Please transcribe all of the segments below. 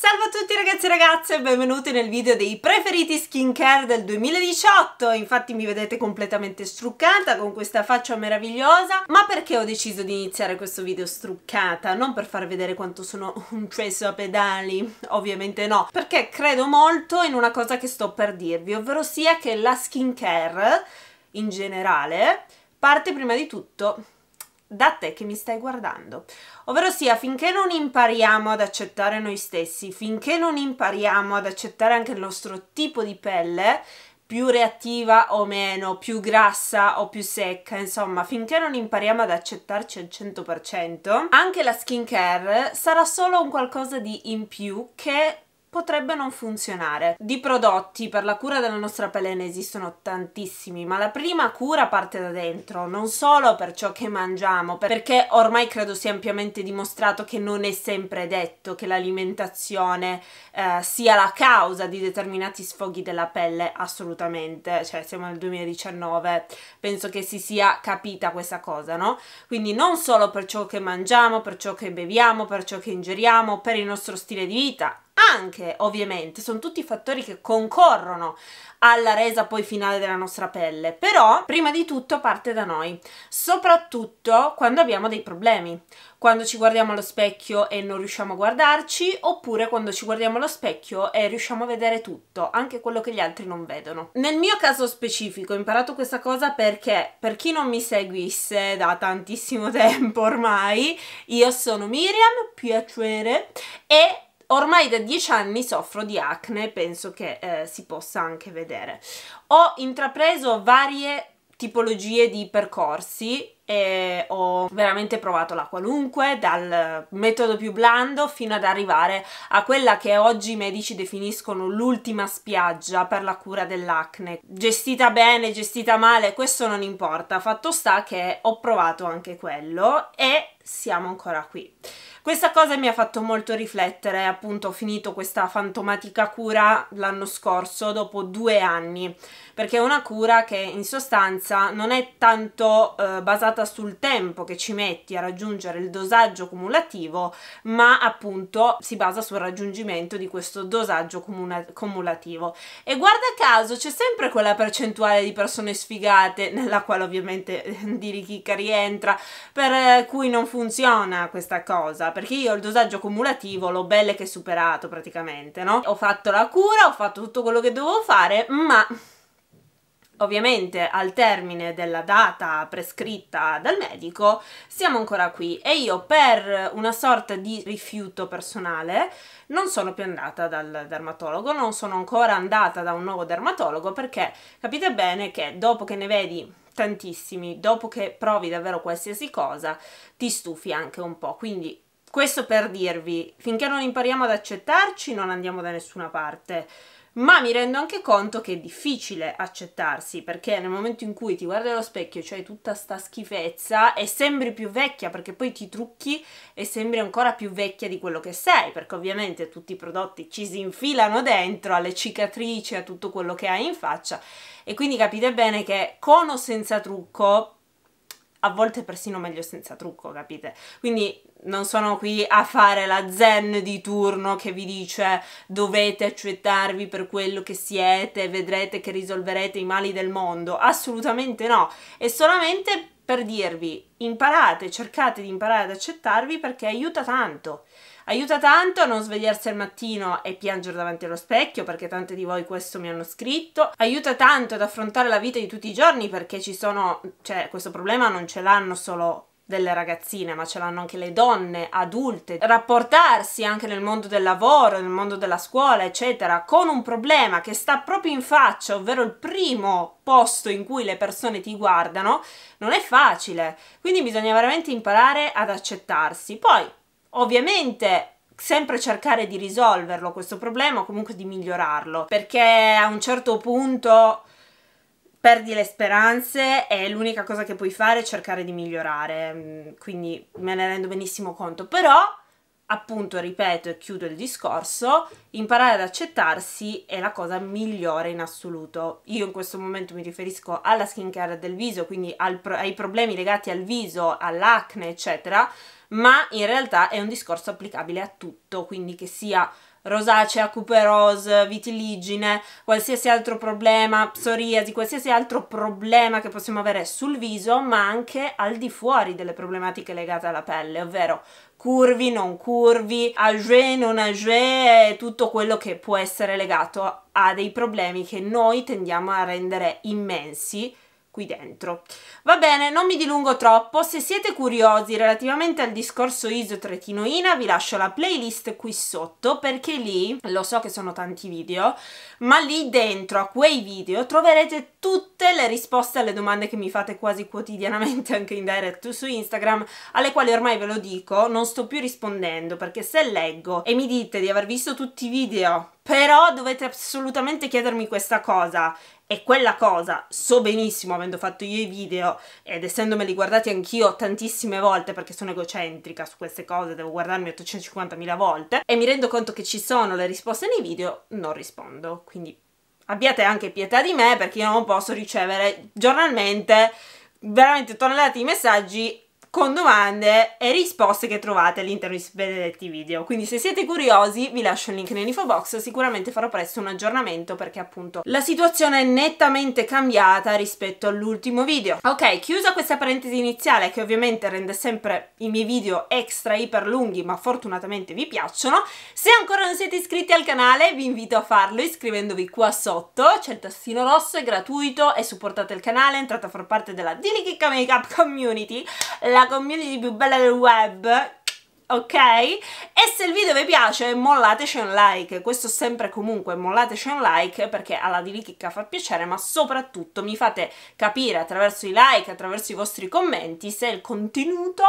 Salve a tutti ragazzi e ragazze e benvenuti nel video dei preferiti skincare del 2018 Infatti mi vedete completamente struccata con questa faccia meravigliosa Ma perché ho deciso di iniziare questo video struccata? Non per far vedere quanto sono un preso a pedali, ovviamente no Perché credo molto in una cosa che sto per dirvi Ovvero sia che la skincare in generale parte prima di tutto da te che mi stai guardando. Ovvero sia, finché non impariamo ad accettare noi stessi, finché non impariamo ad accettare anche il nostro tipo di pelle, più reattiva o meno, più grassa o più secca, insomma, finché non impariamo ad accettarci al 100%, anche la skincare sarà solo un qualcosa di in più che potrebbe non funzionare. Di prodotti per la cura della nostra pelle ne esistono tantissimi, ma la prima cura parte da dentro, non solo per ciò che mangiamo, perché ormai credo sia ampiamente dimostrato che non è sempre detto che l'alimentazione eh, sia la causa di determinati sfoghi della pelle, assolutamente, cioè siamo nel 2019, penso che si sia capita questa cosa, no? Quindi non solo per ciò che mangiamo, per ciò che beviamo, per ciò che ingeriamo, per il nostro stile di vita, anche ovviamente, sono tutti fattori che concorrono alla resa poi finale della nostra pelle, però prima di tutto parte da noi, soprattutto quando abbiamo dei problemi, quando ci guardiamo allo specchio e non riusciamo a guardarci, oppure quando ci guardiamo allo specchio e riusciamo a vedere tutto, anche quello che gli altri non vedono. Nel mio caso specifico ho imparato questa cosa perché, per chi non mi seguisse da tantissimo tempo ormai, io sono Miriam, piacere, e Ormai da dieci anni soffro di acne, penso che eh, si possa anche vedere. Ho intrapreso varie tipologie di percorsi e ho veramente provato la qualunque, dal metodo più blando fino ad arrivare a quella che oggi i medici definiscono l'ultima spiaggia per la cura dell'acne. Gestita bene, gestita male, questo non importa, fatto sta che ho provato anche quello e siamo ancora qui. Questa cosa mi ha fatto molto riflettere, appunto ho finito questa fantomatica cura l'anno scorso dopo due anni perché è una cura che in sostanza non è tanto eh, basata sul tempo che ci metti a raggiungere il dosaggio cumulativo, ma appunto si basa sul raggiungimento di questo dosaggio cumulativo. E guarda caso c'è sempre quella percentuale di persone sfigate, nella quale ovviamente di Richicca rientra, per eh, cui non funziona questa cosa, perché io il dosaggio cumulativo l'ho belle che superato praticamente, no? Ho fatto la cura, ho fatto tutto quello che dovevo fare, ma Ovviamente al termine della data prescritta dal medico siamo ancora qui e io per una sorta di rifiuto personale non sono più andata dal dermatologo, non sono ancora andata da un nuovo dermatologo perché capite bene che dopo che ne vedi tantissimi, dopo che provi davvero qualsiasi cosa ti stufi anche un po', quindi questo per dirvi, finché non impariamo ad accettarci non andiamo da nessuna parte ma mi rendo anche conto che è difficile accettarsi perché nel momento in cui ti guardi allo specchio c'hai cioè tutta sta schifezza e sembri più vecchia perché poi ti trucchi e sembri ancora più vecchia di quello che sei perché ovviamente tutti i prodotti ci si infilano dentro alle cicatrici, a tutto quello che hai in faccia e quindi capite bene che con o senza trucco a volte persino meglio senza trucco, capite? Quindi non sono qui a fare la zen di turno che vi dice dovete accettarvi per quello che siete, vedrete che risolverete i mali del mondo. Assolutamente no, è solamente per dirvi imparate, cercate di imparare ad accettarvi perché aiuta tanto. Aiuta tanto a non svegliarsi al mattino e piangere davanti allo specchio, perché tante di voi questo mi hanno scritto. Aiuta tanto ad affrontare la vita di tutti i giorni, perché ci sono, cioè, questo problema non ce l'hanno solo delle ragazzine, ma ce l'hanno anche le donne adulte, rapportarsi anche nel mondo del lavoro, nel mondo della scuola, eccetera, con un problema che sta proprio in faccia, ovvero il primo posto in cui le persone ti guardano, non è facile. Quindi bisogna veramente imparare ad accettarsi. Poi, ovviamente, sempre cercare di risolverlo questo problema o comunque di migliorarlo, perché a un certo punto perdi le speranze e l'unica cosa che puoi fare è cercare di migliorare, mm, quindi me ne rendo benissimo conto, però appunto ripeto e chiudo il discorso, imparare ad accettarsi è la cosa migliore in assoluto. Io in questo momento mi riferisco alla skincare del viso, quindi al, ai problemi legati al viso, all'acne, eccetera, ma in realtà è un discorso applicabile a tutto, quindi che sia rosacea, cuperose, vitiligine, qualsiasi altro problema, psoriasi, qualsiasi altro problema che possiamo avere sul viso, ma anche al di fuori delle problematiche legate alla pelle, ovvero curvi, non curvi, age, non age, tutto quello che può essere legato a dei problemi che noi tendiamo a rendere immensi qui dentro. Va bene, non mi dilungo troppo, se siete curiosi relativamente al discorso iso isotretinoina vi lascio la playlist qui sotto perché lì, lo so che sono tanti video, ma lì dentro a quei video troverete tutte le risposte alle domande che mi fate quasi quotidianamente anche in direct su Instagram, alle quali ormai ve lo dico, non sto più rispondendo perché se leggo e mi dite di aver visto tutti i video però dovete assolutamente chiedermi questa cosa e quella cosa so benissimo, avendo fatto io i video ed essendomeli guardati anch'io tantissime volte perché sono egocentrica su queste cose, devo guardarmi 850.000 volte e mi rendo conto che ci sono le risposte nei video, non rispondo. Quindi abbiate anche pietà di me perché io non posso ricevere giornalmente veramente tonnellate di messaggi con domande e risposte che trovate all'interno di benedetti video. Quindi se siete curiosi vi lascio il link nell'info box, sicuramente farò presto un aggiornamento perché appunto la situazione è nettamente cambiata rispetto all'ultimo video. Ok, chiusa questa parentesi iniziale che ovviamente rende sempre i miei video extra iper lunghi ma fortunatamente vi piacciono, se ancora non siete iscritti al canale vi invito a farlo iscrivendovi qua sotto, c'è il tastino rosso, è gratuito e supportate il canale, entrate a far parte della Dilly Dilighica Makeup Community, la la community più bella del web ok? E se il video vi piace mollateci un like, questo sempre comunque mollateci un like perché alla di Divicchicca fa piacere ma soprattutto mi fate capire attraverso i like, attraverso i vostri commenti se il contenuto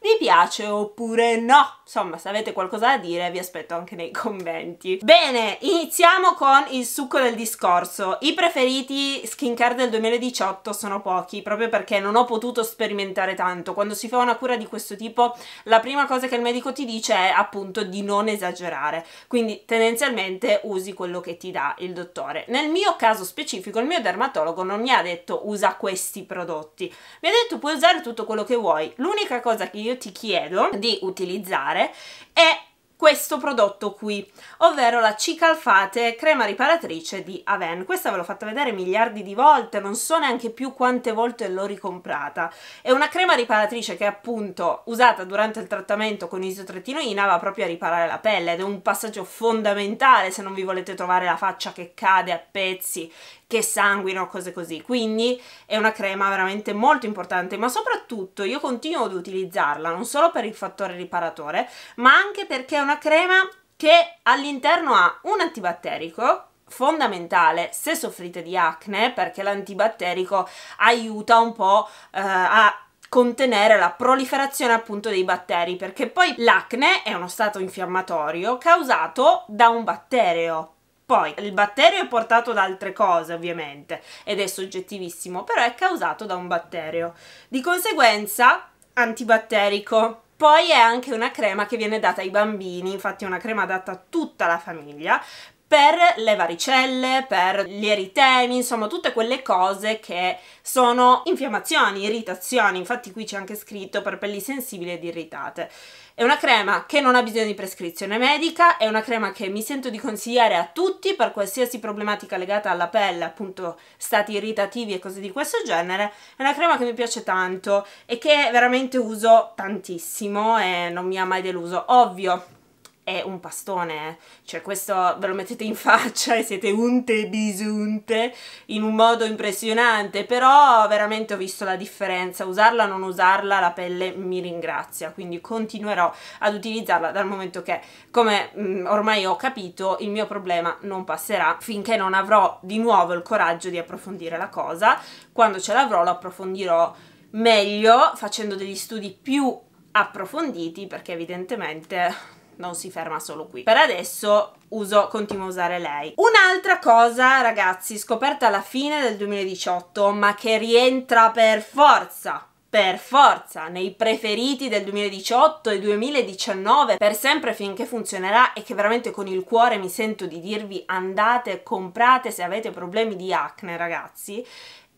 vi piace oppure no, insomma se avete qualcosa da dire vi aspetto anche nei commenti. Bene, iniziamo con il succo del discorso, i preferiti skincare del 2018 sono pochi proprio perché non ho potuto sperimentare tanto, quando si fa una cura di questo tipo la prima cosa che il medico ti dice è appunto di non esagerare, quindi tendenzialmente usi quello che ti dà il dottore. Nel mio caso specifico il mio dermatologo non mi ha detto usa questi prodotti, mi ha detto puoi usare tutto quello che vuoi, l'unica cosa che io ti chiedo di utilizzare è questo prodotto qui, ovvero la Cicalfate crema riparatrice di Aven. Questa ve l'ho fatta vedere miliardi di volte, non so neanche più quante volte l'ho ricomprata. È una crema riparatrice che appunto usata durante il trattamento con isotretinoina va proprio a riparare la pelle ed è un passaggio fondamentale se non vi volete trovare la faccia che cade a pezzi, che sanguino, cose così. Quindi è una crema veramente molto importante, ma soprattutto io continuo ad utilizzarla non solo per il fattore riparatore, ma anche perché è una crema che all'interno ha un antibatterico fondamentale se soffrite di acne perché l'antibatterico aiuta un po' eh, a contenere la proliferazione appunto dei batteri perché poi l'acne è uno stato infiammatorio causato da un batterio poi il batterio è portato da altre cose ovviamente ed è soggettivissimo, però è causato da un batterio. Di conseguenza antibatterico. Poi è anche una crema che viene data ai bambini, infatti è una crema data a tutta la famiglia, per le varicelle, per gli eritemi, insomma tutte quelle cose che sono infiammazioni, irritazioni, infatti qui c'è anche scritto per pelli sensibili ed irritate. È una crema che non ha bisogno di prescrizione medica, è una crema che mi sento di consigliare a tutti per qualsiasi problematica legata alla pelle, appunto stati irritativi e cose di questo genere. È una crema che mi piace tanto e che veramente uso tantissimo e non mi ha mai deluso. Ovvio, è un pastone, eh. cioè questo ve lo mettete in faccia e siete unte bisunte in un modo impressionante, però veramente ho visto la differenza, usarla o non usarla la pelle mi ringrazia, quindi continuerò ad utilizzarla dal momento che, come mh, mm, ormai ho capito, il mio problema non passerà finché non avrò di nuovo il coraggio di approfondire la cosa, quando ce l'avrò lo approfondirò meglio facendo degli studi più approfonditi perché evidentemente non si ferma solo qui. Per adesso uso, continuo a usare lei. Un'altra cosa, ragazzi, scoperta alla fine del 2018, ma che rientra per forza per forza nei preferiti del 2018 e 2019 per sempre finché funzionerà e che veramente con il cuore mi sento di dirvi andate comprate se avete problemi di acne ragazzi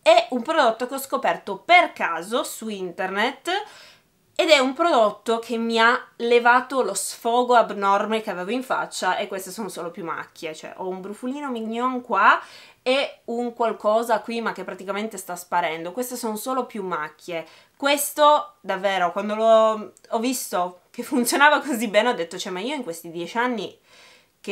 è un prodotto che ho scoperto per caso su internet ed è un prodotto che mi ha levato lo sfogo abnorme che avevo in faccia e queste sono solo più macchie, cioè ho un brufolino mignon qua e un qualcosa qui ma che praticamente sta sparendo, queste sono solo più macchie. Questo davvero quando l'ho visto che funzionava così bene ho detto cioè ma io in questi dieci anni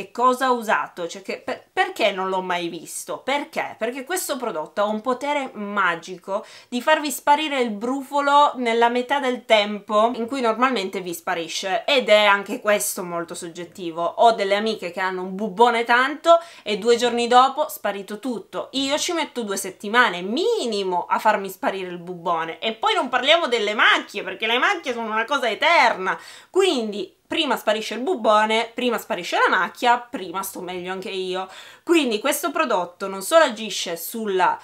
che cosa ha usato, cioè che, per, perché non l'ho mai visto, perché? Perché questo prodotto ha un potere magico di farvi sparire il brufolo nella metà del tempo in cui normalmente vi sparisce ed è anche questo molto soggettivo, ho delle amiche che hanno un bubbone tanto e due giorni dopo sparito tutto, io ci metto due settimane minimo a farmi sparire il bubbone e poi non parliamo delle macchie perché le macchie sono una cosa eterna, quindi prima sparisce il bubone, prima sparisce la macchia, prima sto meglio anche io. Quindi questo prodotto non solo agisce sulla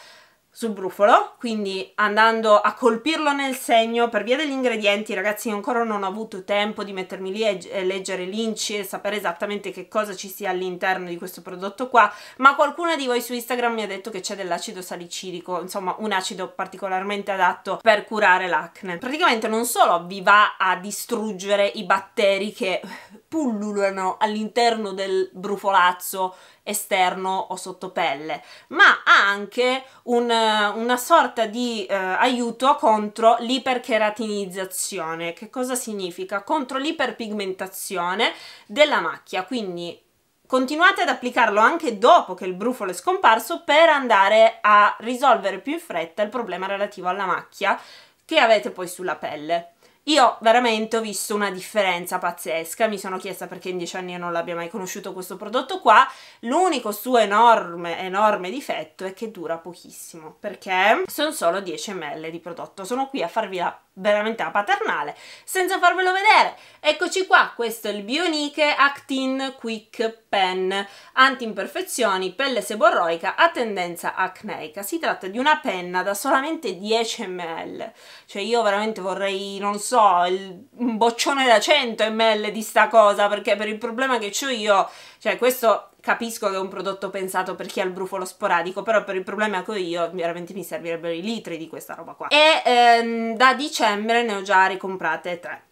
su brufolo, quindi andando a colpirlo nel segno per via degli ingredienti, ragazzi, ancora non ho avuto tempo di mettermi lì e leggere l'inci e sapere esattamente che cosa ci sia all'interno di questo prodotto qua, ma qualcuno di voi su Instagram mi ha detto che c'è dell'acido salicilico, insomma un acido particolarmente adatto per curare l'acne. Praticamente non solo vi va a distruggere i batteri che pullulano all'interno del brufolazzo esterno o sottopelle, ma ha anche un, eh, una sorta di eh, aiuto contro l'iperkeratinizzazione. Che cosa significa? Contro l'iperpigmentazione della macchia, quindi continuate ad applicarlo anche dopo che il brufolo è scomparso per andare a risolvere più in fretta il problema relativo alla macchia che avete poi sulla pelle. Io veramente ho visto una differenza pazzesca, mi sono chiesta perché in dieci anni io non l'abbia mai conosciuto questo prodotto qua, l'unico suo enorme, enorme difetto è che dura pochissimo, perché sono solo 10 ml di prodotto, sono qui a farvi la veramente la paternale, senza farvelo vedere. Eccoci qua, questo è il Bioniche Actin Quick Pen, anti-imperfezioni, pelle seborroica a tendenza acneica. Si tratta di una penna da solamente 10 ml, cioè io veramente vorrei, non so, il, un boccione da 100 ml di sta cosa, perché per il problema che ho io, cioè questo capisco che è un prodotto pensato per chi ha il brufolo sporadico, però per il problema che ho io veramente mi servirebbero i litri di questa roba qua. E ehm, da dicembre ne ho già ricomprate tre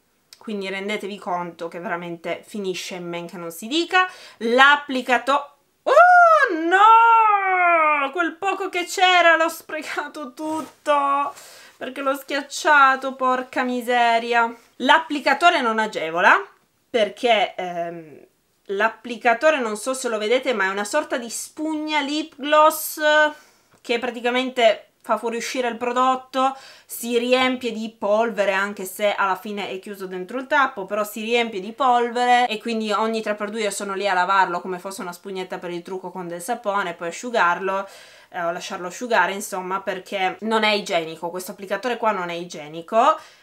quindi rendetevi conto che veramente finisce in men che non si dica. L'applicato... Oh no! Quel poco che c'era l'ho sprecato tutto! Perché l'ho schiacciato, porca miseria! L'applicatore non agevola, perché... Ehm l'applicatore non so se lo vedete ma è una sorta di spugna lip gloss che praticamente fa fuoriuscire il prodotto, si riempie di polvere anche se alla fine è chiuso dentro il tappo, però si riempie di polvere e quindi ogni 3x2 io sono lì a lavarlo come fosse una spugnetta per il trucco con del sapone, poi asciugarlo eh, o lasciarlo asciugare insomma perché non è igienico, questo applicatore qua non è igienico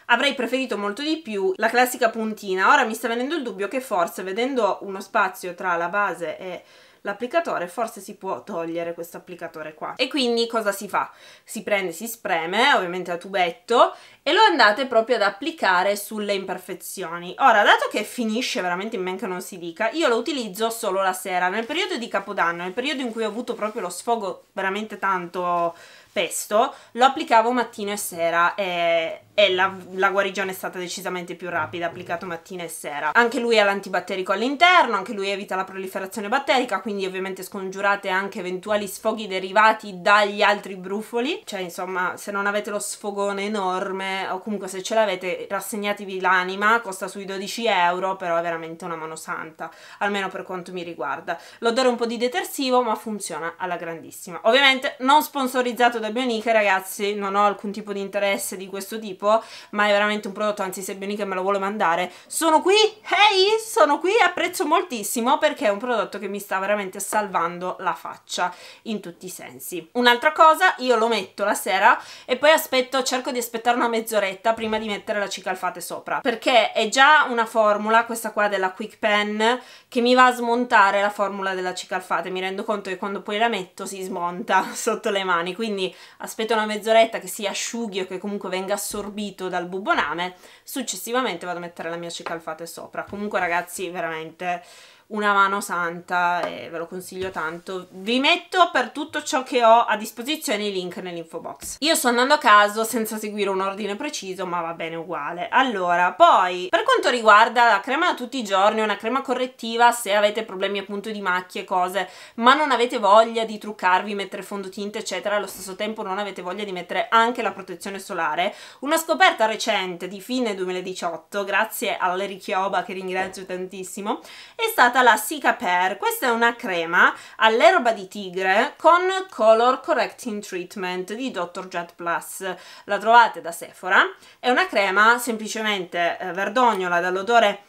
avrei preferito molto di più la classica puntina ora mi sta venendo il dubbio che forse vedendo uno spazio tra la base e l'applicatore, forse si può togliere questo applicatore qua. E quindi cosa si fa? Si prende, si spreme, ovviamente a tubetto, e lo andate proprio ad applicare sulle imperfezioni. Ora, dato che finisce veramente in men che non si dica, io lo utilizzo solo la sera, nel periodo di Capodanno, nel periodo in cui ho avuto proprio lo sfogo veramente tanto pesto, lo applicavo mattino e sera e, e la, la, guarigione è stata decisamente più rapida, applicato mattina e sera. Anche lui ha l'antibatterico all'interno, anche lui evita la proliferazione batterica, quindi ovviamente scongiurate anche eventuali sfoghi derivati dagli altri brufoli, cioè insomma se non avete lo sfogone enorme o comunque se ce l'avete rassegnatevi l'anima, costa sui 12 euro, però è veramente una mano santa, almeno per quanto mi riguarda. L'odore un po' di detersivo ma funziona alla grandissima. Ovviamente non sponsorizzato da Bionica ragazzi non ho alcun tipo di interesse di questo tipo ma è veramente un prodotto anzi se Bionica me lo vuole mandare sono qui, hey sono qui apprezzo moltissimo perché è un prodotto che mi sta veramente salvando la faccia in tutti i sensi un'altra cosa io lo metto la sera e poi aspetto cerco di aspettare una mezz'oretta prima di mettere la cicalfate sopra perché è già una formula questa qua della quick pen che mi va a smontare la formula della cicalfate mi rendo conto che quando poi la metto si smonta sotto le mani quindi aspetto una mezz'oretta che si asciughi o che comunque venga assorbito dal buboname, successivamente vado a mettere la mia cicalfate sopra. Comunque ragazzi, veramente una mano santa e ve lo consiglio tanto vi metto per tutto ciò che ho a disposizione i link nell'info box io sto andando a caso senza seguire un ordine preciso ma va bene uguale allora poi per quanto riguarda la crema da tutti i giorni una crema correttiva se avete problemi appunto di macchie cose ma non avete voglia di truccarvi mettere fondotinta eccetera allo stesso tempo non avete voglia di mettere anche la protezione solare una scoperta recente di fine 2018 grazie all'Erichioba che ringrazio tantissimo è stata la Sika Pear. Questa è una crema all'erba di tigre con Color Correcting Treatment di Dr. Jet Plus. La trovate da Sephora. È una crema semplicemente eh, verdognola dall'odore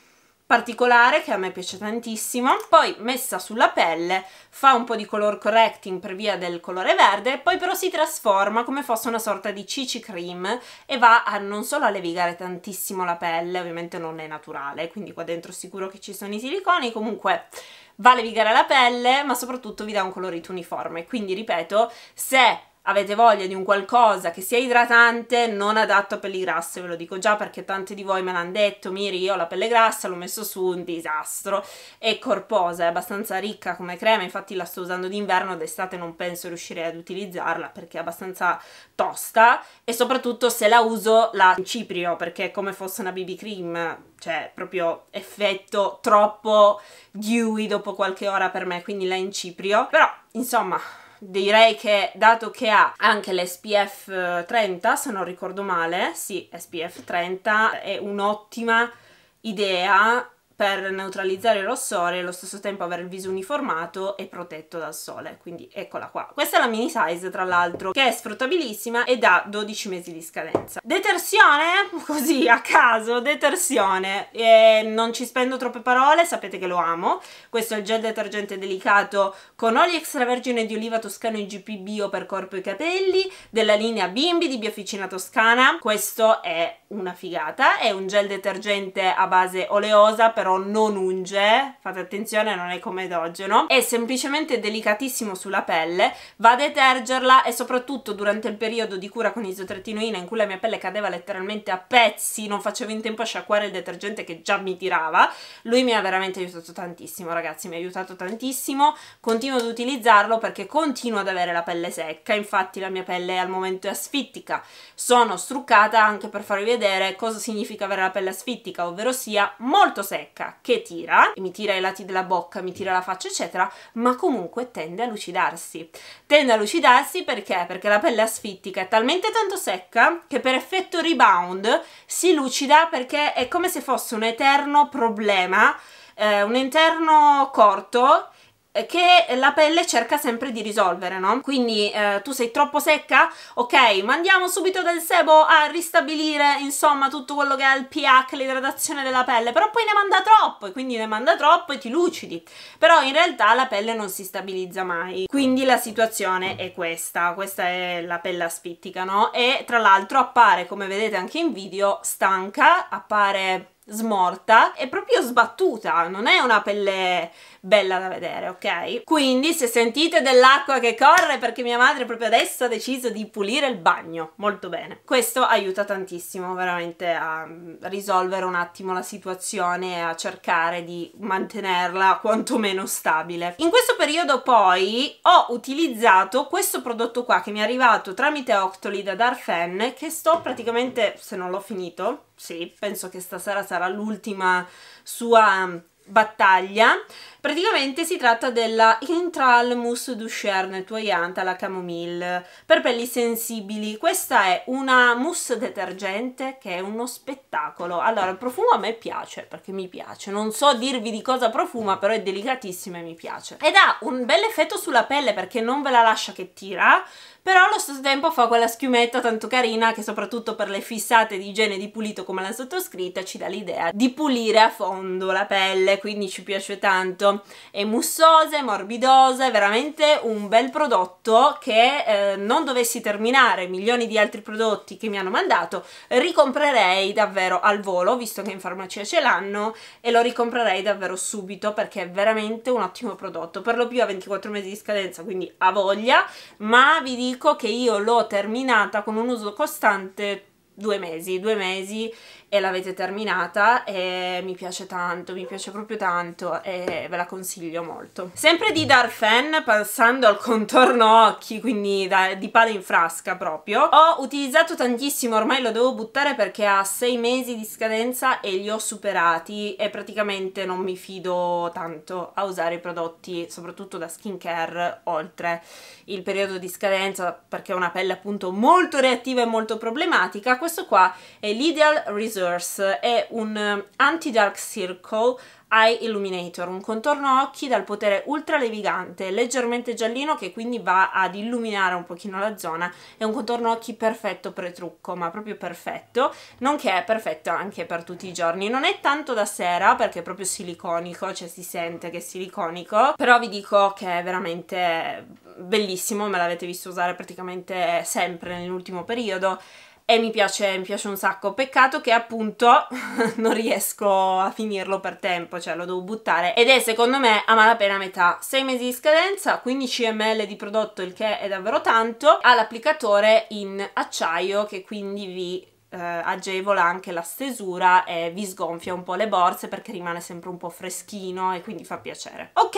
particolare che a me piace tantissimo poi messa sulla pelle fa un po' di color correcting per via del colore verde poi però si trasforma come fosse una sorta di CC cream e va a non solo a levigare tantissimo la pelle ovviamente non è naturale quindi qua dentro sicuro che ci sono i siliconi comunque va a levigare la pelle ma soprattutto vi dà un colorito uniforme quindi ripeto se avete voglia di un qualcosa che sia idratante, non adatto a pelli grasse, ve lo dico già perché tanti di voi me l'hanno detto, Miri, io ho la pelle grassa l'ho messo su un disastro, è corposa, è abbastanza ricca come crema, infatti la sto usando d'inverno, d'estate non penso riuscirei ad utilizzarla perché è abbastanza tosta e soprattutto se la uso la ciprio perché è come fosse una BB cream, cioè proprio effetto troppo dewy dopo qualche ora per me, quindi la inciprio, però insomma direi che dato che ha anche l'SPF 30, eh, se non ricordo male, sì, SPF 30 è un'ottima idea per neutralizzare il rossore e allo stesso tempo avere il viso uniformato e protetto dal sole, quindi eccola qua. Questa è la mini size tra l'altro, che è sfruttabilissima ed ha 12 mesi di scadenza. Detersione, così a caso, detersione, e non ci spendo troppe parole, sapete che lo amo, questo è il gel detergente delicato con olio extravergine di oliva toscano IGP bio per corpo e capelli, della linea Bimbi di Bioficina Toscana, questo è una figata, è un gel detergente a base oleosa però però non unge, fate attenzione non è come idrogeno, è semplicemente delicatissimo sulla pelle, va a detergerla e soprattutto durante il periodo di cura con isotretinoina in cui la mia pelle cadeva letteralmente a pezzi, non facevo in tempo a sciacquare il detergente che già mi tirava, lui mi ha veramente aiutato tantissimo ragazzi, mi ha aiutato tantissimo, continuo ad utilizzarlo perché continuo ad avere la pelle secca, infatti la mia pelle al momento è asfittica, sono struccata anche per farvi vedere cosa significa avere la pelle asfittica, ovvero sia molto secca secca che tira, mi tira i lati della bocca, mi tira la faccia eccetera, ma comunque tende a lucidarsi. Tende a lucidarsi perché? Perché la pelle asfittica è talmente tanto secca che per effetto rebound si lucida perché è come se fosse un eterno problema, eh, un interno corto che la pelle cerca sempre di risolvere, no? Quindi eh, tu sei troppo secca? Ok, mandiamo subito del sebo a ristabilire, insomma, tutto quello che è il pH, l'idratazione della pelle, però poi ne manda troppo e quindi ne manda troppo e ti lucidi. Però in realtà la pelle non si stabilizza mai. Quindi la situazione è questa, questa è la pelle asfittica, no? E tra l'altro appare, come vedete anche in video, stanca, appare smorta, e proprio sbattuta, non è una pelle bella da vedere, ok? Quindi se sentite dell'acqua che corre perché mia madre proprio adesso ha deciso di pulire il bagno, molto bene. Questo aiuta tantissimo veramente a mm, risolvere un attimo la situazione e a cercare di mantenerla quantomeno stabile. In questo periodo poi ho utilizzato questo prodotto qua che mi è arrivato tramite Octoly da Darfen che sto praticamente, se non l'ho finito, sì, penso che stasera sarà l'ultima sua mm, battaglia Praticamente si tratta della Intralmus du Chern Tuoianta la Camomille per pelli sensibili. Questa è una mousse detergente che è uno spettacolo. Allora, il profumo a me piace perché mi piace. Non so dirvi di cosa profuma, però è delicatissima e mi piace. Ed ha un bel effetto sulla pelle perché non ve la lascia che tira, però allo stesso tempo fa quella schiumetta tanto carina che soprattutto per le fissate di igiene di pulito come la sottoscritta ci dà l'idea di pulire a fondo la pelle, quindi ci piace tanto molto eh, mussose, morbidose, veramente un bel prodotto che eh, non dovessi terminare milioni di altri prodotti che mi hanno mandato, ricomprerei davvero al volo, visto che in farmacia ce l'hanno e lo ricomprerei davvero subito perché è veramente un ottimo prodotto, per lo più a 24 mesi di scadenza, quindi a voglia, ma vi dico che io l'ho terminata con un uso costante due mesi, due mesi e l'avete terminata e mi piace tanto, mi piace proprio tanto e ve la consiglio molto. Sempre di Darfen, passando al contorno occhi, quindi da, di pala in frasca proprio, ho utilizzato tantissimo, ormai lo devo buttare perché ha 6 mesi di scadenza e li ho superati e praticamente non mi fido tanto a usare i prodotti, soprattutto da skincare, oltre il periodo di scadenza perché è una pelle appunto molto reattiva e molto problematica. Questo qua è l'Ideal Reserve Scissors è un eh, anti-dark circle eye illuminator, un contorno occhi dal potere ultra levigante, leggermente giallino che quindi va ad illuminare un pochino la zona, è un contorno occhi perfetto per trucco, ma proprio perfetto, nonché è perfetto anche per tutti i giorni, non è tanto da sera perché è proprio siliconico, cioè si sente che è siliconico, però vi dico che è veramente bellissimo, me l'avete visto usare praticamente sempre nell'ultimo periodo, e mi piace, mi piace un sacco. Peccato che appunto non riesco a finirlo per tempo, cioè lo devo buttare ed è secondo me a malapena metà. 6 mesi di scadenza, 15 ml di prodotto, il che è davvero tanto, ha l'applicatore in acciaio che quindi vi eh, agevola anche la stesura e vi sgonfia un po' le borse perché rimane sempre un po' freschino e quindi fa piacere. Ok,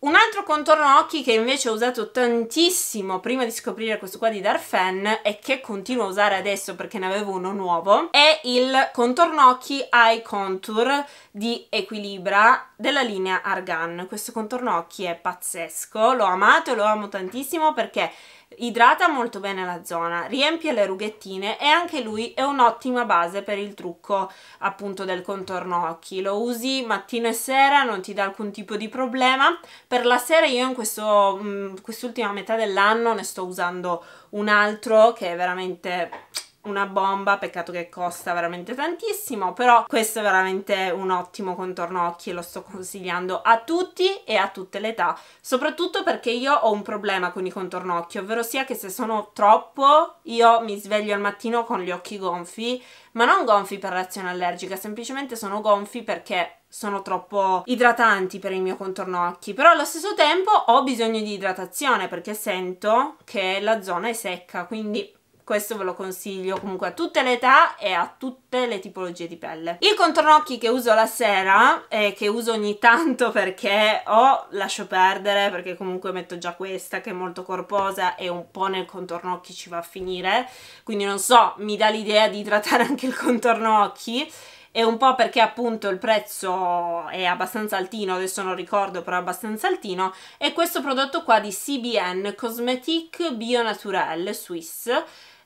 un altro contorno occhi che invece ho usato tantissimo prima di scoprire questo qua di Darfen e che continuo a usare adesso perché ne avevo uno nuovo è il contorno occhi Eye Contour di Equilibra della linea Argan. Questo contorno occhi è pazzesco, l'ho amato e lo amo tantissimo perché idrata molto bene la zona, riempie le rughettine e anche lui è un'ottima base per il trucco appunto del contorno occhi. Lo usi mattino e sera, non ti dà alcun tipo di problema. Per la sera io in mm, quest'ultima quest metà dell'anno ne sto usando un altro che è veramente una bomba, peccato che costa veramente tantissimo, però questo è veramente un ottimo contorno occhi e lo sto consigliando a tutti e a tutte le età, soprattutto perché io ho un problema con i contorno occhi, ovvero sia che se sono troppo io mi sveglio al mattino con gli occhi gonfi, ma non gonfi per reazione allergica, semplicemente sono gonfi perché sono troppo idratanti per il mio contorno occhi, però allo stesso tempo ho bisogno di idratazione perché sento che la zona è secca, quindi questo ve lo consiglio comunque a tutte le età e a tutte le tipologie di pelle. Il contorno occhi che uso la sera e che uso ogni tanto perché o lascio perdere perché comunque metto già questa che è molto corposa e un po' nel contorno occhi ci va a finire, quindi non so, mi dà l'idea di idratare anche il contorno occhi e un po' perché appunto il prezzo è abbastanza altino, adesso non ricordo però è abbastanza altino è questo prodotto qua di CBN Cosmetic Bio Naturel Swiss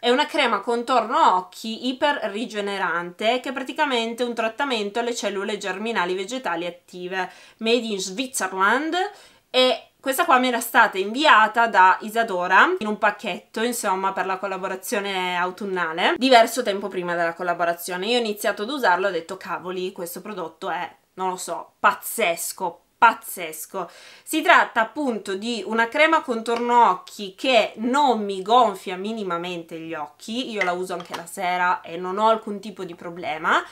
è una crema contorno occhi iperrigenerante che è praticamente un trattamento alle cellule germinali vegetali attive, made in Switzerland e questa qua mi era stata inviata da Isadora in un pacchetto, insomma, per la collaborazione autunnale, diverso tempo prima della collaborazione. Io ho iniziato ad usarlo e ho detto, cavoli, questo prodotto è, non lo so, pazzesco, pazzesco. Si tratta appunto di una crema contorno occhi che non mi gonfia minimamente gli occhi, io la uso anche la sera e non ho alcun tipo di problema,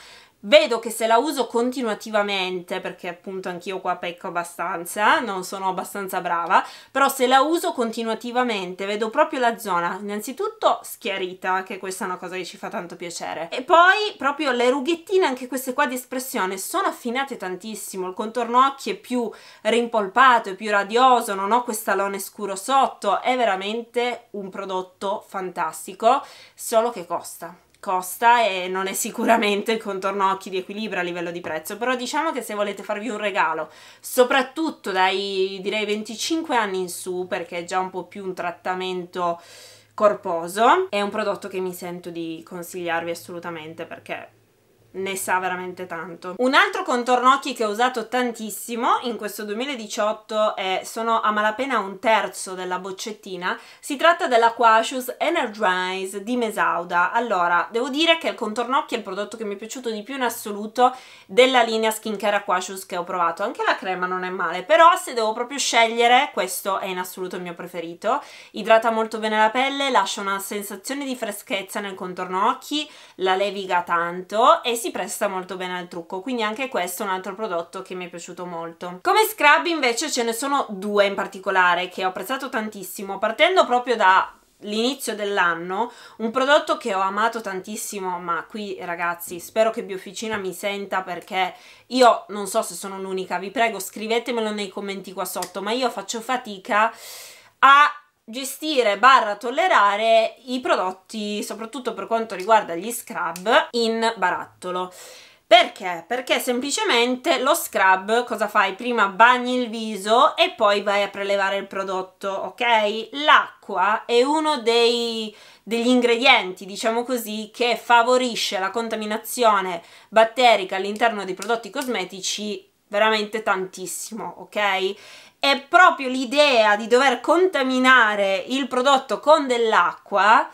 Vedo che se la uso continuativamente, perché appunto anch'io qua pecco abbastanza, non sono abbastanza brava, però se la uso continuativamente vedo proprio la zona innanzitutto schiarita, che questa è una cosa che ci fa tanto piacere, e poi proprio le rughettine, anche queste qua di espressione, sono affinate tantissimo, il contorno occhi è più rimpolpato, è più radioso, non ho quest'alone scuro sotto, è veramente un prodotto fantastico, solo che costa costa e non è sicuramente il contorno occhi di equilibrio a livello di prezzo, però diciamo che se volete farvi un regalo, soprattutto dai direi 25 anni in su, perché è già un po' più un trattamento corposo, è un prodotto che mi sento di consigliarvi assolutamente perché ne sa veramente tanto. Un altro contorno occhi che ho usato tantissimo in questo 2018 e sono a malapena un terzo della boccettina, si tratta dell'Aquasius Energize di Mesauda. Allora, devo dire che il contorno occhi è il prodotto che mi è piaciuto di più in assoluto della linea skincare Aquasius che ho provato, anche la crema non è male, però se devo proprio scegliere questo è in assoluto il mio preferito, idrata molto bene la pelle, lascia una sensazione di freschezza nel contorno occhi, la leviga tanto e si presta molto bene al trucco, quindi anche questo è un altro prodotto che mi è piaciuto molto. Come scrub invece ce ne sono due in particolare che ho apprezzato tantissimo, partendo proprio da l'inizio dell'anno un prodotto che ho amato tantissimo ma qui ragazzi spero che Bioficina mi senta perché io non so se sono l'unica vi prego scrivetemelo nei commenti qua sotto ma io faccio fatica a gestire barra tollerare i prodotti, soprattutto per quanto riguarda gli scrub, in barattolo. Perché? Perché semplicemente lo scrub cosa fai? Prima bagni il viso e poi vai a prelevare il prodotto, ok? L'acqua è uno dei, degli ingredienti, diciamo così, che favorisce la contaminazione batterica all'interno dei prodotti cosmetici veramente tantissimo, ok? è proprio l'idea di dover contaminare il prodotto con dell'acqua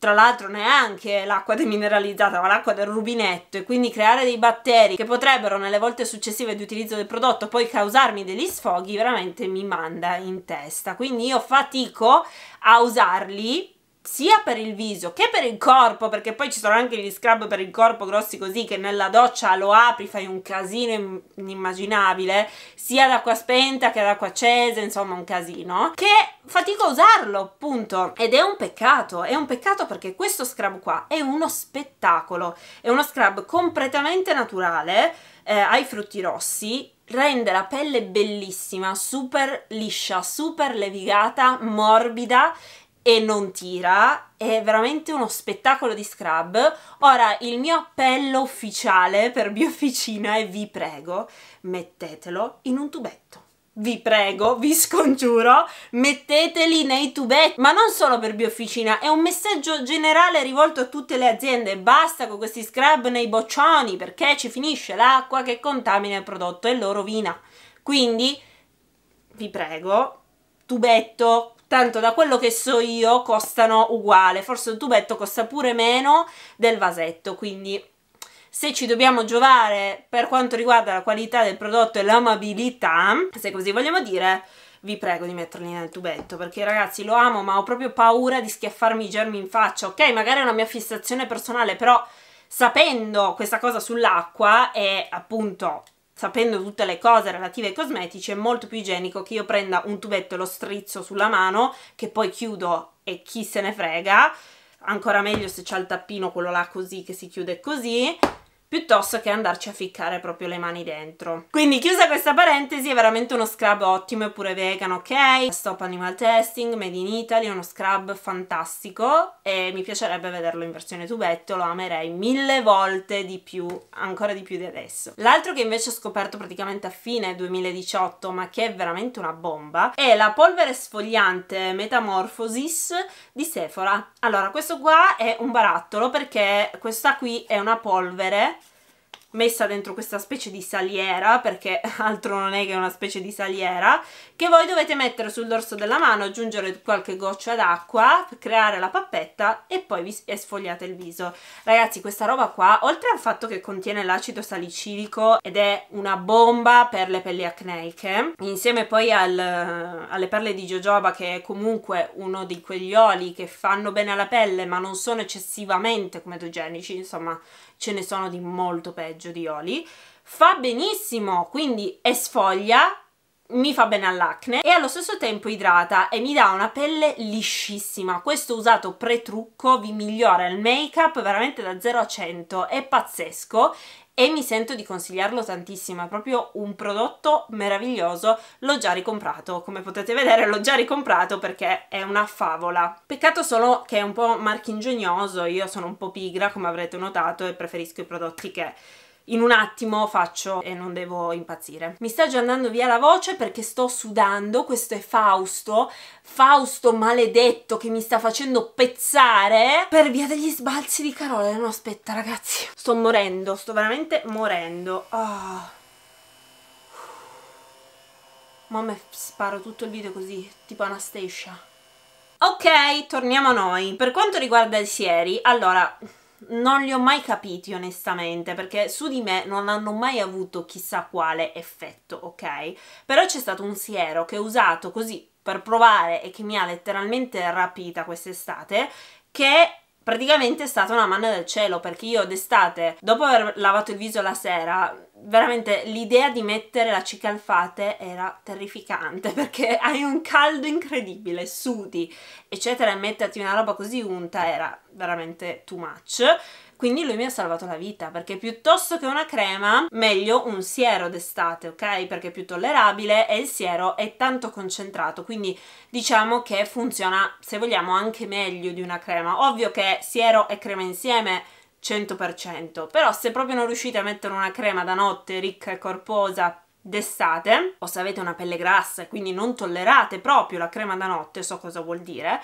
tra l'altro neanche l'acqua demineralizzata ma l'acqua del rubinetto e quindi creare dei batteri che potrebbero nelle volte successive di utilizzo del prodotto poi causarmi degli sfoghi veramente mi manda in testa quindi io fatico a usarli sia per il viso che per il corpo, perché poi ci sono anche gli scrub per il corpo grossi così che nella doccia lo apri, fai un casino inimmaginabile, sia ad acqua spenta che ad acqua accesa, insomma un casino, che fatico a usarlo, appunto. Ed è un peccato, è un peccato perché questo scrub qua è uno spettacolo, è uno scrub completamente naturale, eh, ai frutti rossi, rende la pelle bellissima, super liscia, super levigata, morbida e non tira, è veramente uno spettacolo di scrub. Ora, il mio appello ufficiale per Bioficina è vi prego, mettetelo in un tubetto. Vi prego, vi scongiuro, metteteli nei tubetti. Ma non solo per biofficina, è un messaggio generale rivolto a tutte le aziende. Basta con questi scrub nei boccioni perché ci finisce l'acqua che contamina il prodotto e lo rovina. Quindi, vi prego, tubetto, tanto da quello che so io costano uguale, forse un tubetto costa pure meno del vasetto, quindi se ci dobbiamo giovare per quanto riguarda la qualità del prodotto e l'amabilità, se così vogliamo dire, vi prego di metterli nel tubetto perché ragazzi lo amo ma ho proprio paura di schiaffarmi i germi in faccia ok magari è una mia fissazione personale però sapendo questa cosa sull'acqua e appunto sapendo tutte le cose relative ai cosmetici, è molto più igienico che io prenda un tubetto e lo strizzo sulla mano, che poi chiudo e chi se ne frega, ancora meglio se c'è il tappino quello là così che si chiude così piuttosto che andarci a ficcare proprio le mani dentro. Quindi chiusa questa parentesi è veramente uno scrub ottimo, è pure vegan, ok? Stop Animal Testing, Made in Italy, uno scrub fantastico e mi piacerebbe vederlo in versione tubetto, lo amerei mille volte di più, ancora di più di adesso. L'altro che invece ho scoperto praticamente a fine 2018, ma che è veramente una bomba, è la polvere sfogliante Metamorphosis di Sephora. Allora, questo qua è un barattolo perché questa qui è una polvere messa dentro questa specie di saliera, perché altro non è che una specie di saliera, che voi dovete mettere sul dorso della mano, aggiungere qualche goccia d'acqua, creare la pappetta e poi vi sfogliate il viso. Ragazzi, questa roba qua, oltre al fatto che contiene l'acido salicilico ed è una bomba per le pelli acneiche, insieme poi al, alle perle di jojoba che è comunque uno di quegli oli che fanno bene alla pelle ma non sono eccessivamente comedogenici, insomma ce ne sono di molto peggio di oli, fa benissimo, quindi esfoglia, mi fa bene all'acne e allo stesso tempo idrata e mi dà una pelle liscissima. Questo usato pre-trucco vi migliora il make-up veramente da 0 a 100, è pazzesco e mi sento di consigliarlo tantissimo, è proprio un prodotto meraviglioso, l'ho già ricomprato, come potete vedere l'ho già ricomprato perché è una favola. Peccato solo che è un po' marchingegnoso, io sono un po' pigra come avrete notato e preferisco i prodotti che in un attimo faccio e non devo impazzire. Mi sta già andando via la voce perché sto sudando, questo è Fausto, Fausto maledetto che mi sta facendo pezzare per via degli sbalzi di Carola. No, aspetta ragazzi, sto morendo, sto veramente morendo. Oh. Mamma, sparo tutto il video così, tipo Anastasia. Ok, torniamo a noi. Per quanto riguarda il Sieri, allora non li ho mai capiti onestamente perché su di me non hanno mai avuto chissà quale effetto, ok? Però c'è stato un siero che ho usato così per provare e che mi ha letteralmente rapita quest'estate che praticamente è stata una manna del cielo perché io d'estate, dopo aver lavato il viso la sera, veramente l'idea di mettere la cicalfate era terrificante perché hai un caldo incredibile, sudi, eccetera, e metterti una roba così unta era veramente too much quindi lui mi ha salvato la vita, perché piuttosto che una crema, meglio un siero d'estate, ok? Perché è più tollerabile e il siero è tanto concentrato, quindi diciamo che funziona, se vogliamo, anche meglio di una crema. Ovvio che siero e crema insieme 100%, però se proprio non riuscite a mettere una crema da notte ricca e corposa d'estate o se avete una pelle grassa e quindi non tollerate proprio la crema da notte, so cosa vuol dire,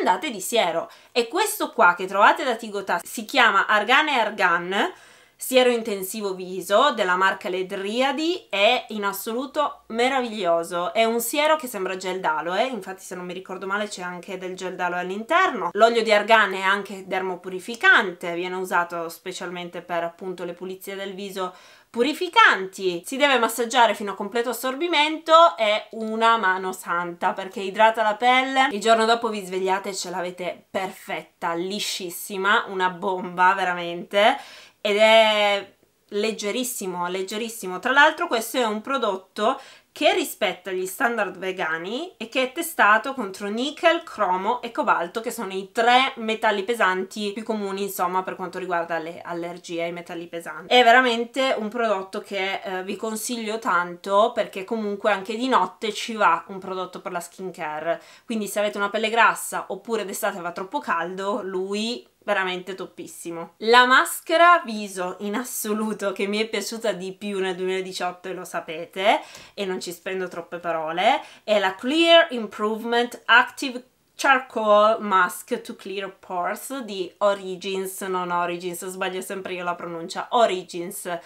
andate di siero. E questo qua che trovate da Tigotà si chiama Argan e Argan, siero intensivo viso della marca Le Driadi è in assoluto meraviglioso. È un siero che sembra gel d'aloe, eh, infatti se non mi ricordo male c'è anche del gel d'aloe all'interno. L'olio di Argan è anche dermopurificante, viene usato specialmente per appunto le pulizie del viso purificanti. Si deve massaggiare fino a completo assorbimento e una mano santa perché idrata la pelle. Il giorno dopo vi svegliate e ce l'avete perfetta, liscissima, una bomba veramente. Ed è leggerissimo, leggerissimo. Tra l'altro questo è un prodotto che rispetta gli standard vegani e che è testato contro nickel, cromo e cobalto, che sono i tre metalli pesanti più comuni, insomma, per quanto riguarda le allergie ai metalli pesanti. È veramente un prodotto che eh, vi consiglio tanto perché comunque anche di notte ci va un prodotto per la skincare. Quindi se avete una pelle grassa oppure d'estate va troppo caldo, lui veramente toppissimo. La maschera viso in assoluto che mi è piaciuta di più nel 2018 e lo sapete e non ci spendo troppe parole è la Clear Improvement Active Charcoal Mask to Clear Pores di Origins, non Origins, sbaglio sempre io la pronuncia, Origins.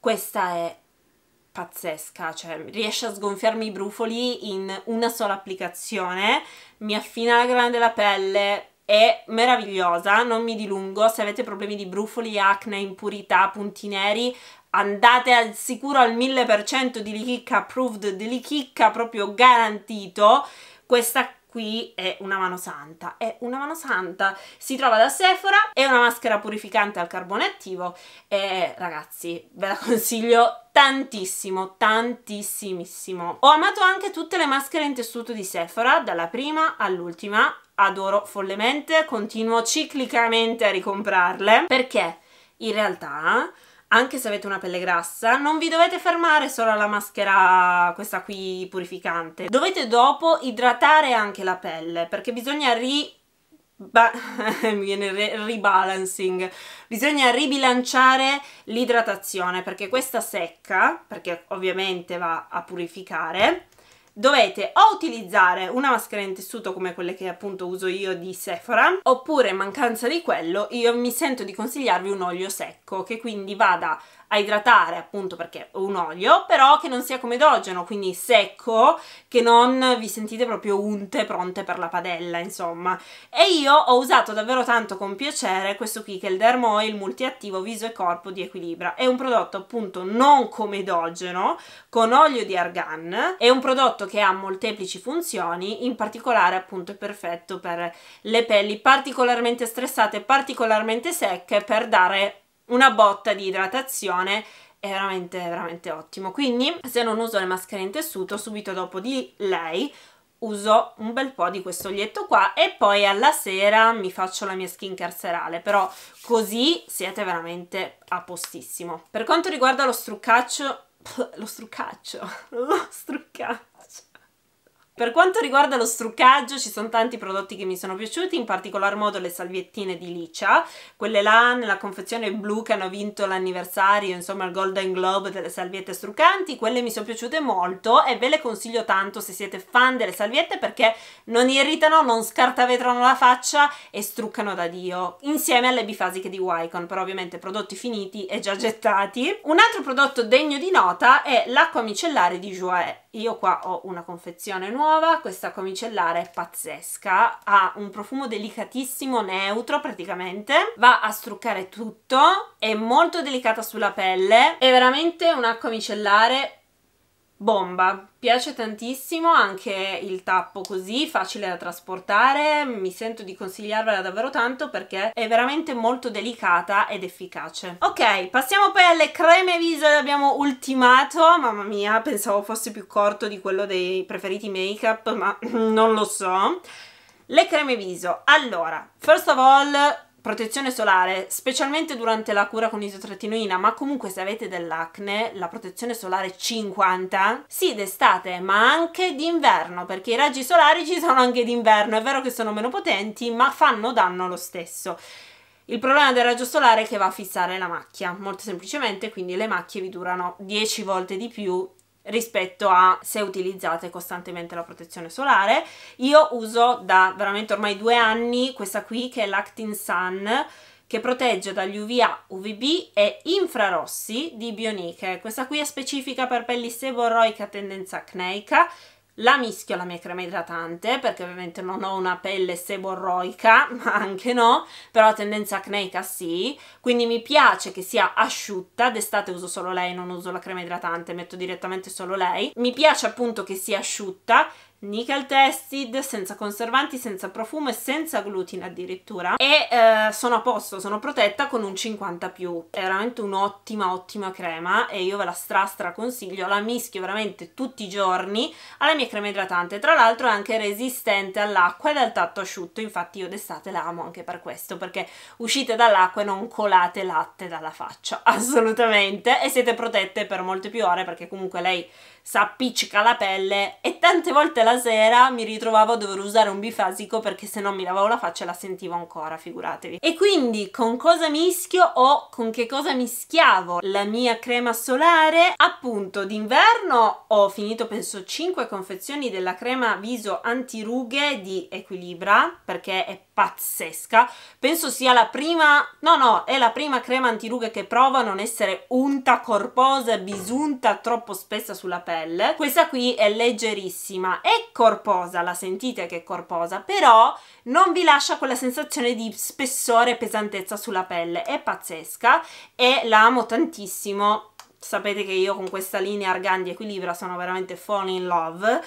Questa è pazzesca, cioè riesce a sgonfiarmi i brufoli in una sola applicazione, mi affina la grana della pelle, è meravigliosa, non mi dilungo, se avete problemi di brufoli, acne, impurità, punti neri, andate al sicuro al 1000% di Lichicca Approved, di Lichicca proprio garantito, questa qui è una mano santa, è una mano santa, si trova da Sephora, è una maschera purificante al carbone attivo e ragazzi ve la consiglio tantissimo, tantissimissimo. Ho amato anche tutte le maschere in tessuto di Sephora, dalla prima all'ultima, adoro follemente, continuo ciclicamente a ricomprarle perché in realtà anche se avete una pelle grassa, non vi dovete fermare solo alla maschera, questa qui purificante. Dovete dopo idratare anche la pelle, perché bisogna ri... mi viene re rebalancing bisogna ribilanciare l'idratazione perché questa secca perché ovviamente va a purificare dovete o utilizzare una maschera in tessuto come quelle che appunto uso io di Sephora oppure in mancanza di quello io mi sento di consigliarvi un olio secco che quindi vada a idratare appunto perché è un olio, però che non sia come idrogeno quindi secco, che non vi sentite proprio unte pronte per la padella, insomma. E io ho usato davvero tanto con piacere questo qui che è il Dermo Oil Multiattivo Viso e Corpo di Equilibra. È un prodotto appunto non come idrogeno con olio di argan, è un prodotto che ha molteplici funzioni, in particolare appunto è perfetto per le pelli particolarmente stressate, particolarmente secche per dare una botta di idratazione è veramente veramente ottimo quindi se non uso le maschere in tessuto subito dopo di lei uso un bel po' di questo olietto qua e poi alla sera mi faccio la mia skincare serale però così siete veramente a postissimo per quanto riguarda lo struccaccio lo struccaccio lo struccaccio per quanto riguarda lo struccaggio ci sono tanti prodotti che mi sono piaciuti, in particolar modo le salviettine di Licia, quelle là nella confezione blu che hanno vinto l'anniversario, insomma il Golden Globe delle salviette struccanti, quelle mi sono piaciute molto e ve le consiglio tanto se siete fan delle salviette perché non irritano, non scartavetrano la faccia e struccano da dio, insieme alle bifasiche di Wycon, però ovviamente prodotti finiti e già gettati. Un altro prodotto degno di nota è l'acqua micellare di Jouet. Io qua ho una confezione nuova, questa comicellare è pazzesca, ha un profumo delicatissimo, neutro praticamente, va a struccare tutto, è molto delicata sulla pelle, è veramente una comicellare Bomba, piace tantissimo anche il tappo così, facile da trasportare, mi sento di consigliarvela davvero tanto perché è veramente molto delicata ed efficace. Ok, passiamo poi alle creme viso che abbiamo ultimato, mamma mia, pensavo fosse più corto di quello dei preferiti make up, ma non lo so. Le creme viso, allora, first of all protezione solare, specialmente durante la cura con isotretinoina, ma comunque se avete dell'acne, la protezione solare 50, sì d'estate, ma anche d'inverno, perché i raggi solari ci sono anche d'inverno, è vero che sono meno potenti, ma fanno danno lo stesso. Il problema del raggio solare è che va a fissare la macchia, molto semplicemente, quindi le macchie vi durano 10 volte di più rispetto a se utilizzate costantemente la protezione solare. Io uso da veramente ormai due anni questa qui che è l'Actin Sun che protegge dagli UVA, UVB e infrarossi di Bioniche. Questa qui è specifica per pelli seborroica tendenza acneica la mischio alla mia crema idratante perché ovviamente non ho una pelle seborroica, ma anche no, però la tendenza acneica sì, quindi mi piace che sia asciutta, d'estate uso solo lei, non uso la crema idratante, metto direttamente solo lei, mi piace appunto che sia asciutta nickel tested, senza conservanti, senza profumo e senza glutine addirittura e eh, sono a posto, sono protetta con un 50+. Più. È veramente un'ottima ottima crema e io ve la stra stra consiglio, la mischio veramente tutti i giorni alla mia crema idratante, tra l'altro è anche resistente all'acqua e al tatto asciutto, infatti io d'estate la amo anche per questo perché uscite dall'acqua e non colate latte dalla faccia, assolutamente e siete protette per molte più ore perché comunque lei s'appiccica la pelle e tante volte la sera mi ritrovavo a dover usare un bifasico perché se no mi lavavo la faccia e la sentivo ancora, figuratevi. E quindi con cosa mischio o con che cosa mischiavo la mia crema solare? Appunto, d'inverno ho finito penso 5 confezioni della crema viso antirughe di Equilibra perché è pazzesca. Penso sia la prima, no no, è la prima crema antirughe che prova a non essere unta, corposa, bisunta, troppo spessa sulla pelle. Questa qui è leggerissima, è corposa, la sentite che è corposa, però non vi lascia quella sensazione di spessore e pesantezza sulla pelle, è pazzesca e la amo tantissimo Sapete che io con questa linea Argan di Equilibra sono veramente fall in love.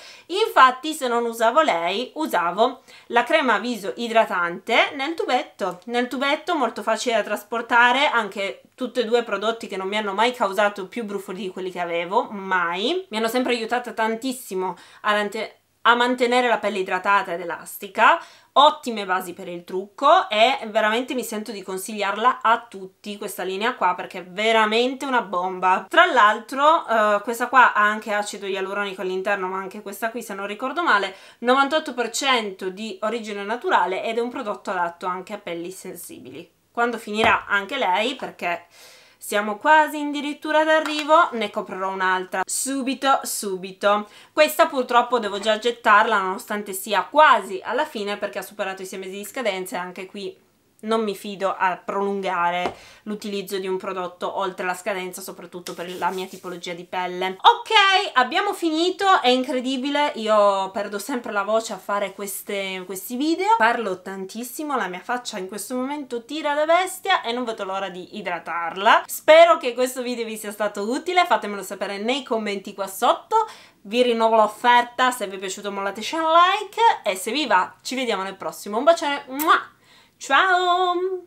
Infatti se non usavo lei, usavo la crema viso idratante nel tubetto. Nel tubetto molto facile da trasportare, anche tutti e due prodotti che non mi hanno mai causato più brufoli di quelli che avevo, mai. Mi hanno sempre aiutata tantissimo a, a mantenere la pelle idratata ed elastica ottime basi per il trucco e veramente mi sento di consigliarla a tutti questa linea qua perché è veramente una bomba tra l'altro eh, questa qua ha anche acido ialuronico all'interno ma anche questa qui se non ricordo male 98% di origine naturale ed è un prodotto adatto anche a pelli sensibili quando finirà anche lei perché siamo quasi addirittura d'arrivo, ne comprerò un'altra subito, subito. Questa purtroppo devo già gettarla nonostante sia quasi alla fine perché ha superato i sei mesi di scadenza e anche qui non mi fido a prolungare l'utilizzo di un prodotto oltre la scadenza, soprattutto per la mia tipologia di pelle. Ok, abbiamo finito, è incredibile, io perdo sempre la voce a fare queste, questi video, parlo tantissimo, la mia faccia in questo momento tira da bestia e non vedo l'ora di idratarla. Spero che questo video vi sia stato utile, fatemelo sapere nei commenti qua sotto, vi rinnovo l'offerta, se vi è piaciuto mollateci un like e se vi va ci vediamo nel prossimo, un bacione! Mua! Ciao!